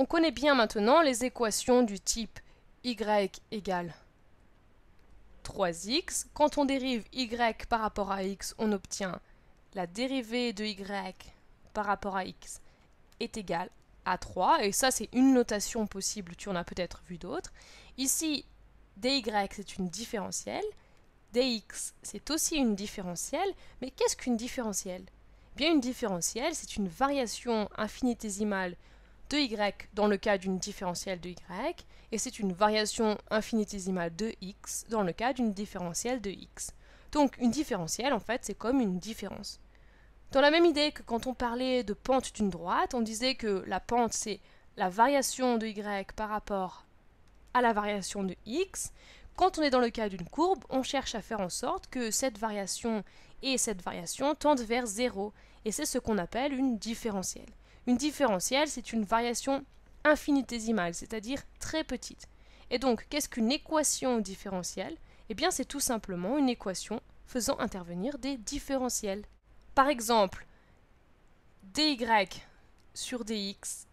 On connaît bien maintenant les équations du type y égale 3x. Quand on dérive y par rapport à x, on obtient la dérivée de y par rapport à x est égale à 3. Et ça, c'est une notation possible, tu en as peut-être vu d'autres. Ici, dy, c'est une différentielle. dx, c'est aussi une différentielle. Mais qu'est-ce qu'une différentielle eh Bien, une différentielle, c'est une variation infinitésimale de y dans le cas d'une différentielle de y, et c'est une variation infinitésimale de x dans le cas d'une différentielle de x. Donc une différentielle, en fait, c'est comme une différence. Dans la même idée que quand on parlait de pente d'une droite, on disait que la pente, c'est la variation de y par rapport à la variation de x. Quand on est dans le cas d'une courbe, on cherche à faire en sorte que cette variation et cette variation tendent vers 0, et c'est ce qu'on appelle une différentielle. Une différentielle, c'est une variation infinitésimale, c'est-à-dire très petite. Et donc, qu'est-ce qu'une équation différentielle Eh bien, c'est tout simplement une équation faisant intervenir des différentiels. Par exemple, dy sur dx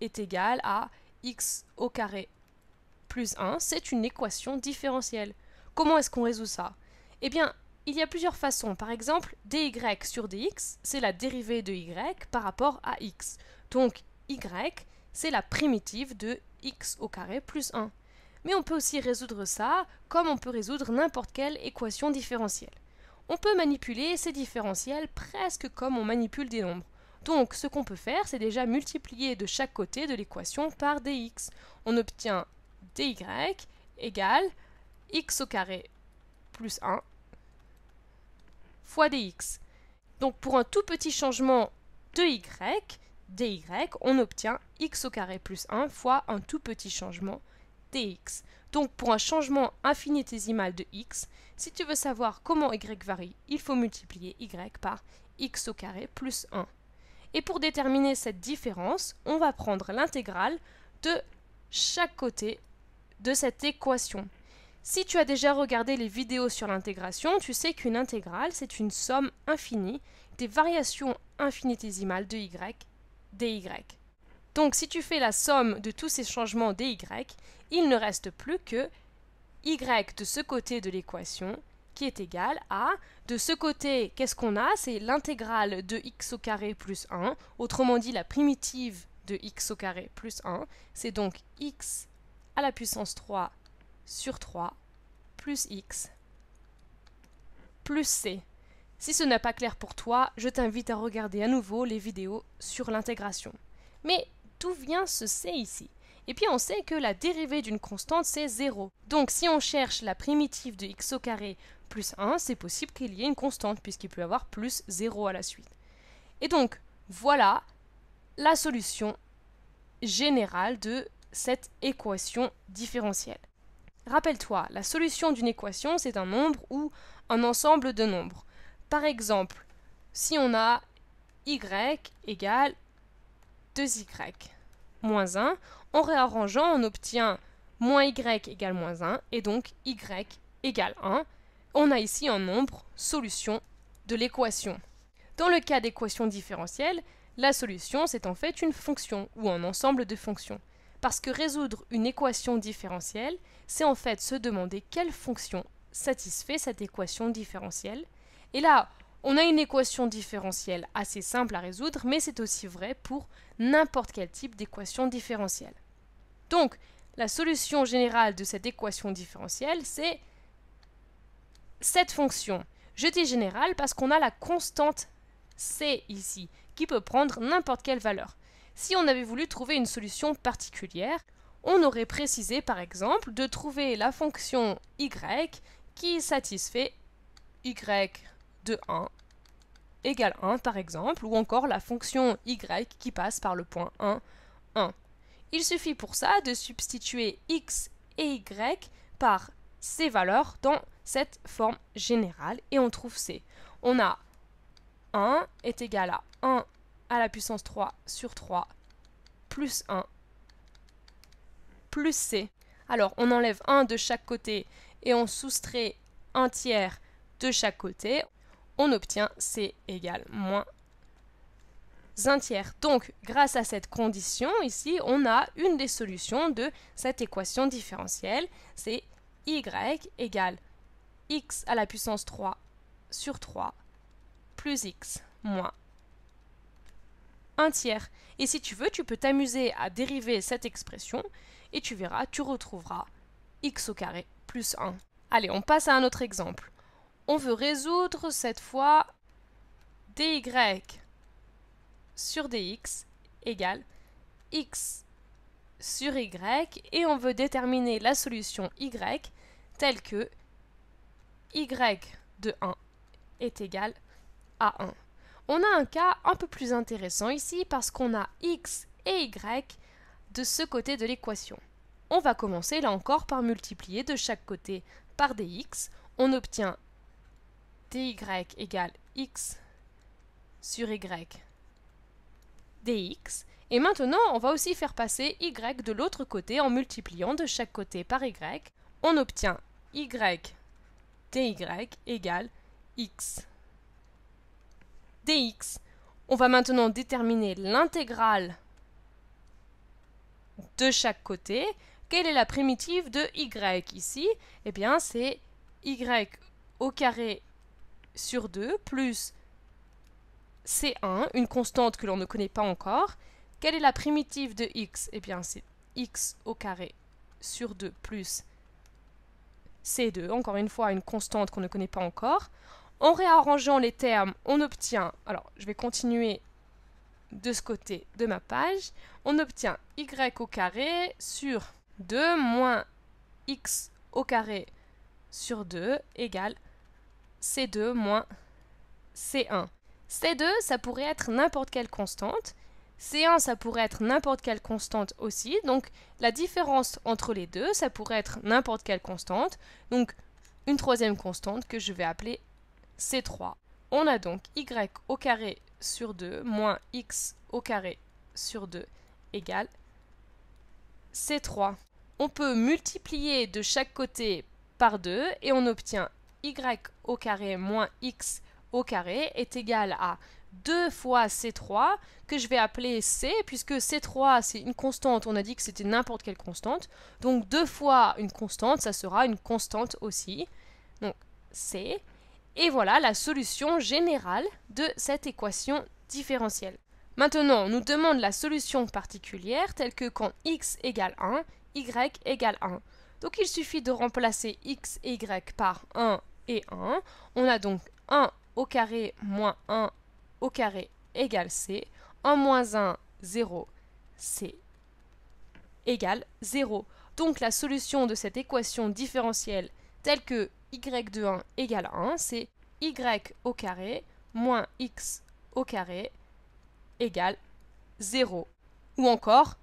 est égal à x au carré plus 1, c'est une équation différentielle. Comment est-ce qu'on résout ça Eh bien, il y a plusieurs façons. Par exemple, dy sur dx, c'est la dérivée de y par rapport à x. Donc y, c'est la primitive de x au carré plus 1. Mais on peut aussi résoudre ça comme on peut résoudre n'importe quelle équation différentielle. On peut manipuler ces différentiels presque comme on manipule des nombres. Donc ce qu'on peut faire, c'est déjà multiplier de chaque côté de l'équation par dx. On obtient dy égale x au carré plus 1 fois dx. Donc pour un tout petit changement de y, dy, on obtient x au carré plus 1 fois un tout petit changement dx. Donc pour un changement infinitésimal de x, si tu veux savoir comment y varie, il faut multiplier y par x au carré plus 1. Et pour déterminer cette différence, on va prendre l'intégrale de chaque côté de cette équation. Si tu as déjà regardé les vidéos sur l'intégration, tu sais qu'une intégrale, c'est une somme infinie des variations infinitésimales de y dy. Donc si tu fais la somme de tous ces changements dy, il ne reste plus que y de ce côté de l'équation qui est égal à, de ce côté, qu'est-ce qu'on a C'est l'intégrale de x au carré plus 1, autrement dit la primitive de x au carré plus 1, c'est donc x à la puissance 3 sur 3 plus x plus c. Si ce n'est pas clair pour toi, je t'invite à regarder à nouveau les vidéos sur l'intégration. Mais d'où vient ce c ici Et eh puis on sait que la dérivée d'une constante c'est 0. Donc si on cherche la primitive de x au carré plus 1, c'est possible qu'il y ait une constante puisqu'il peut y avoir plus 0 à la suite. Et donc voilà la solution générale de cette équation différentielle. Rappelle-toi, la solution d'une équation, c'est un nombre ou un ensemble de nombres. Par exemple, si on a y égale 2y moins 1, en réarrangeant, on obtient moins y égale moins 1, et donc y égale 1. On a ici un nombre, solution de l'équation. Dans le cas d'équations différentielles, la solution, c'est en fait une fonction, ou un ensemble de fonctions. Parce que résoudre une équation différentielle, c'est en fait se demander quelle fonction satisfait cette équation différentielle. Et là, on a une équation différentielle assez simple à résoudre, mais c'est aussi vrai pour n'importe quel type d'équation différentielle. Donc, la solution générale de cette équation différentielle, c'est cette fonction. Je dis générale parce qu'on a la constante c ici, qui peut prendre n'importe quelle valeur. Si on avait voulu trouver une solution particulière, on aurait précisé par exemple de trouver la fonction y qui satisfait y de 1 égale 1 par exemple, ou encore la fonction y qui passe par le point 1, 1. Il suffit pour ça de substituer x et y par ces valeurs dans cette forme générale et on trouve c. On a 1 est égal à 1 à la puissance 3 sur 3 plus 1 plus C. Alors on enlève 1 de chaque côté et on soustrait 1 tiers de chaque côté. On obtient C égale moins 1 tiers. Donc grâce à cette condition ici, on a une des solutions de cette équation différentielle. C'est y égale x à la puissance 3 sur 3 plus x moins tiers. Et si tu veux, tu peux t'amuser à dériver cette expression et tu verras, tu retrouveras x au carré plus 1. Allez, on passe à un autre exemple. On veut résoudre cette fois dy sur dx égale x sur y et on veut déterminer la solution y telle que y de 1 est égal à 1. On a un cas un peu plus intéressant ici parce qu'on a x et y de ce côté de l'équation. On va commencer là encore par multiplier de chaque côté par dx. On obtient dy égale x sur y dx. Et maintenant, on va aussi faire passer y de l'autre côté en multipliant de chaque côté par y. On obtient y dy égale x dx. On va maintenant déterminer l'intégrale de chaque côté. Quelle est la primitive de y ici Eh bien, c'est y au carré sur 2 plus c1, une constante que l'on ne connaît pas encore. Quelle est la primitive de x Eh bien, c'est x au carré sur 2 plus c2, encore une fois, une constante qu'on ne connaît pas encore. En réarrangeant les termes, on obtient, alors je vais continuer de ce côté de ma page, on obtient y au carré sur 2 moins x au carré sur 2 égale c2 moins c1. C2, ça pourrait être n'importe quelle constante. C1, ça pourrait être n'importe quelle constante aussi. Donc, la différence entre les deux, ça pourrait être n'importe quelle constante. Donc, une troisième constante que je vais appeler c 3. On a donc y au carré sur 2 moins x au carré sur 2 égale c3. On peut multiplier de chaque côté par 2 et on obtient y au carré moins x au carré est égal à 2 fois C3 que je vais appeler C puisque C3 c'est une constante, on a dit que c'était n'importe quelle constante. Donc 2 fois une constante, ça sera une constante aussi. Donc C et voilà la solution générale de cette équation différentielle. Maintenant, on nous demande la solution particulière telle que quand x égale 1, y égale 1. Donc il suffit de remplacer x et y par 1 et 1. On a donc 1 au carré moins 1 au carré égale c. 1 moins 1, 0, c égale 0. Donc la solution de cette équation différentielle telle que y de 1 égale 1, c'est y au carré moins x au carré égale 0. Ou encore,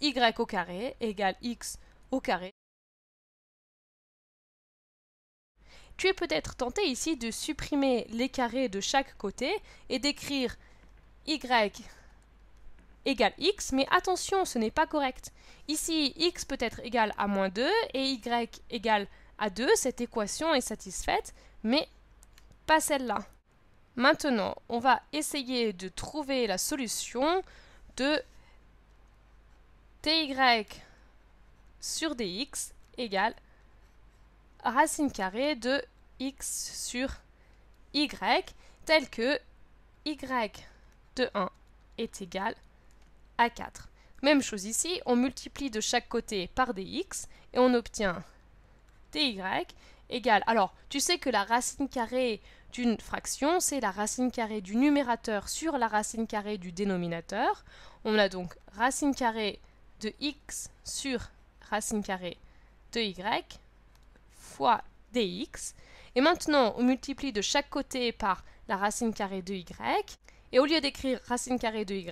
y au carré égale x au carré. Tu es peut-être tenté ici de supprimer les carrés de chaque côté et d'écrire y égale x, mais attention, ce n'est pas correct. Ici, x peut être égal à moins 2 et y égale à 2, cette équation est satisfaite, mais pas celle-là. Maintenant, on va essayer de trouver la solution de Ty sur dx égale racine carrée de x sur y, tel que y de 1 est égal à 4. Même chose ici, on multiplie de chaque côté par dx et on obtient y égale. Alors, tu sais que la racine carrée d'une fraction, c'est la racine carrée du numérateur sur la racine carrée du dénominateur. On a donc racine carrée de x sur racine carrée de y fois dx. Et maintenant, on multiplie de chaque côté par la racine carrée de y. Et au lieu d'écrire racine carrée de y,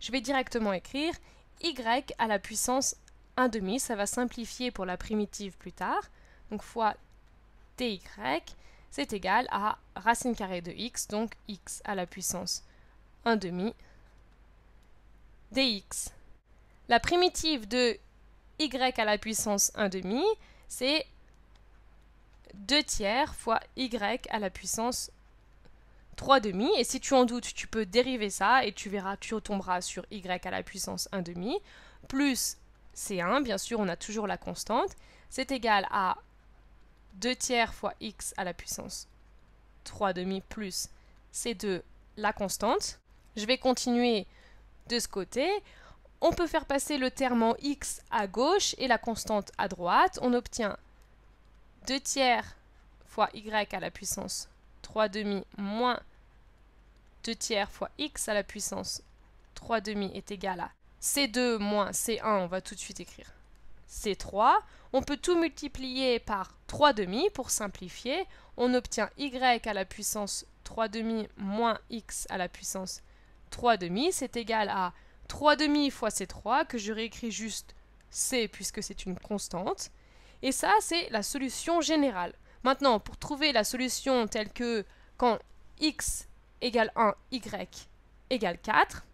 je vais directement écrire y à la puissance 1 demi. Ça va simplifier pour la primitive plus tard donc fois dy, c'est égal à racine carrée de x, donc x à la puissance 1 demi dx. La primitive de y à la puissance 1 demi, c'est 2 tiers fois y à la puissance 3 demi. Et si tu en doutes, tu peux dériver ça et tu verras, tu retomberas sur y à la puissance 1 demi, plus c1, bien sûr, on a toujours la constante, c'est égal à 2 tiers fois x à la puissance 3 demi plus C2, la constante. Je vais continuer de ce côté. On peut faire passer le terme en x à gauche et la constante à droite. On obtient 2 tiers fois y à la puissance 3 demi moins 2 tiers fois x à la puissance 3 demi est égal à C2 moins C1, on va tout de suite écrire c 3. On peut tout multiplier par 3 demi pour simplifier. On obtient y à la puissance 3 demi moins x à la puissance 3 demi. C'est égal à 3 demi fois C3 que je réécris juste C puisque c'est une constante. Et ça, c'est la solution générale. Maintenant, pour trouver la solution telle que quand x égale 1, y égale 4,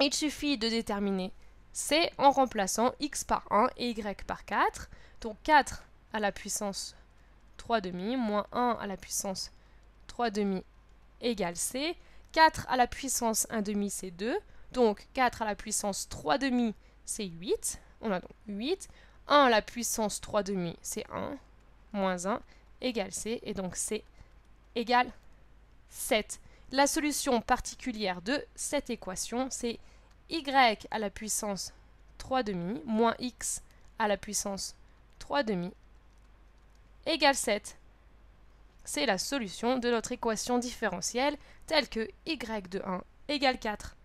il suffit de déterminer c'est en remplaçant x par 1 et y par 4. Donc 4 à la puissance 3 demi moins 1 à la puissance 3 demi égale c. 4 à la puissance 1 demi c'est 2. Donc 4 à la puissance 3 demi c'est 8. On a donc 8. 1 à la puissance 3 demi c'est 1. Moins 1 égale c. Et donc c égale 7. La solution particulière de cette équation c'est y à la puissance 3 demi moins x à la puissance 3 demi égale 7. C'est la solution de notre équation différentielle telle que y de 1 égale 4.